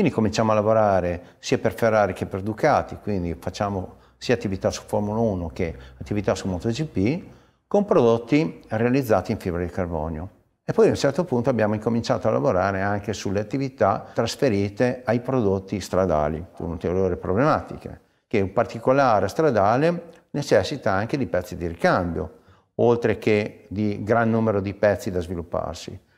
Quindi cominciamo a lavorare sia per Ferrari che per Ducati, quindi facciamo sia attività su Formula 1 che attività su MotoGP, con prodotti realizzati in fibra di carbonio. E poi a un certo punto abbiamo incominciato a lavorare anche sulle attività trasferite ai prodotti stradali, un'ulteriore problematica, che un particolare stradale necessita anche di pezzi di ricambio, oltre che di gran numero di pezzi da svilupparsi.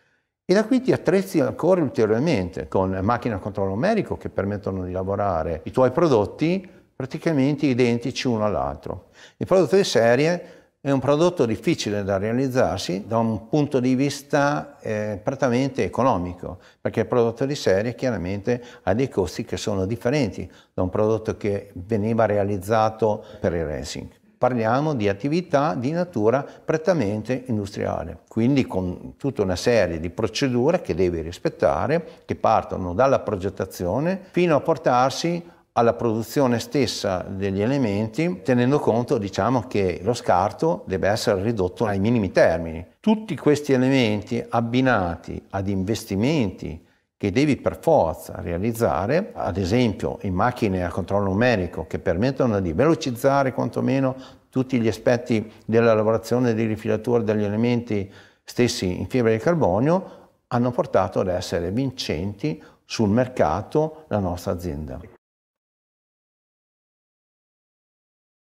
E da qui ti attrezzi ancora ulteriormente con macchine a controllo numerico che permettono di lavorare i tuoi prodotti praticamente identici uno all'altro. Il prodotto di serie è un prodotto difficile da realizzarsi da un punto di vista eh, prettamente economico, perché il prodotto di serie chiaramente ha dei costi che sono differenti da un prodotto che veniva realizzato per il racing parliamo di attività di natura prettamente industriale, quindi con tutta una serie di procedure che devi rispettare, che partono dalla progettazione fino a portarsi alla produzione stessa degli elementi, tenendo conto diciamo, che lo scarto deve essere ridotto ai minimi termini. Tutti questi elementi abbinati ad investimenti che devi per forza realizzare, ad esempio in macchine a controllo numerico che permettono di velocizzare quantomeno tutti gli aspetti della lavorazione di rifilatura degli elementi stessi in fibra di carbonio, hanno portato ad essere vincenti sul mercato la nostra azienda.